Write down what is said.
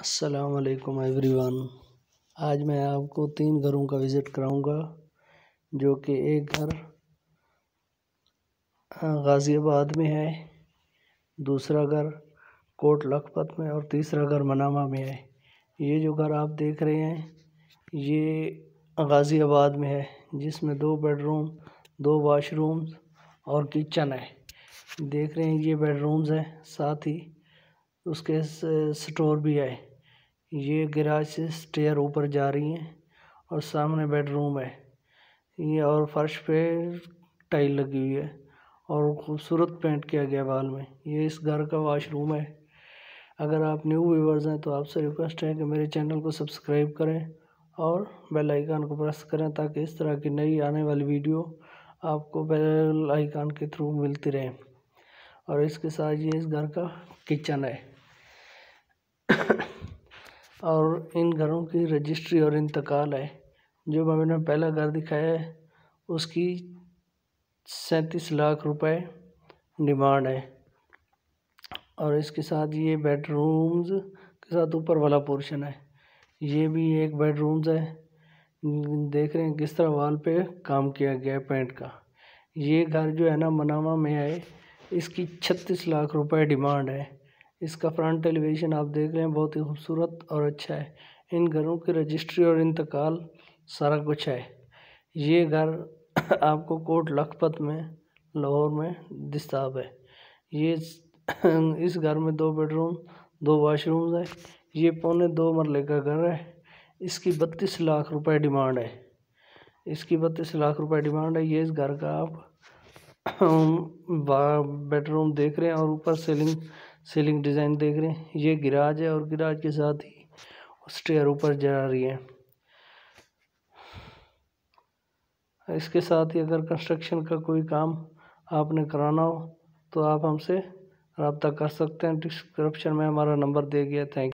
अस्सलाम वालेकुम एवरीवन आज मैं आपको तीन घरों का विज़िट कराऊंगा जो कि एक घर गाज़ियाबाद में है दूसरा घर कोट लखपत में और तीसरा घर मनामा में है ये जो घर आप देख रहे हैं ये गाज़ियाबाद में है जिसमें दो बेडरूम दो वाशरूम्स और किचन है देख रहे हैं ये बेडरूम्स हैं साथ ही उसके स्टोर भी है ये गैराज से स्टेयर ऊपर जा रही हैं और सामने बेडरूम है ये और फर्श पे टाइल लगी हुई है और खूबसूरत पेंट किया गया बाल में ये इस घर का वॉशरूम है अगर आप न्यू व्यूवर्स हैं तो आपसे रिक्वेस्ट है कि मेरे चैनल को सब्सक्राइब करें और बेल आइकन को प्रेस करें ताकि इस तरह की नई आने वाली वीडियो आपको बेल आइकन के थ्रू मिलती रहे और इसके साथ ये इस घर का किचन है और इन घरों की रजिस्ट्री और इंतकाल है जो मैंने पहला घर दिखाया है उसकी सैंतीस लाख रुपए डिमांड है और इसके साथ ये बेडरूम्स के साथ ऊपर वाला पोर्शन है ये भी एक बेडरूम्स है देख रहे हैं किस तरह वाल पे काम किया गया है पेंट का ये घर जो है ना मनामा में है इसकी छत्तीस लाख रुपए डिमांड है इसका फ्रंट एलिवेशन आप देख रहे हैं बहुत ही खूबसूरत और अच्छा है इन घरों की रजिस्ट्री और इंतकाल सारा कुछ है ये घर आपको कोट लखपत में लाहौर में दस्ताब है ये इस घर में दो बेडरूम दो वाशरूम है ये पौने दो मरले का घर है इसकी बत्तीस लाख रुपए डिमांड है इसकी बत्तीस लाख रुपए डिमांड है ये इस घर का आप बेडरूम देख रहे हैं और ऊपर सीलिंग सीलिंग डिज़ाइन देख रहे हैं ये गिराज है और गिराज के साथ ही स्टेयर ऊपर जा रही है इसके साथ ही अगर कंस्ट्रक्शन का कोई काम आपने कराना हो तो आप हमसे रबता कर सकते हैं डिस्क्रिप्शन में हमारा नंबर दे गया थैंक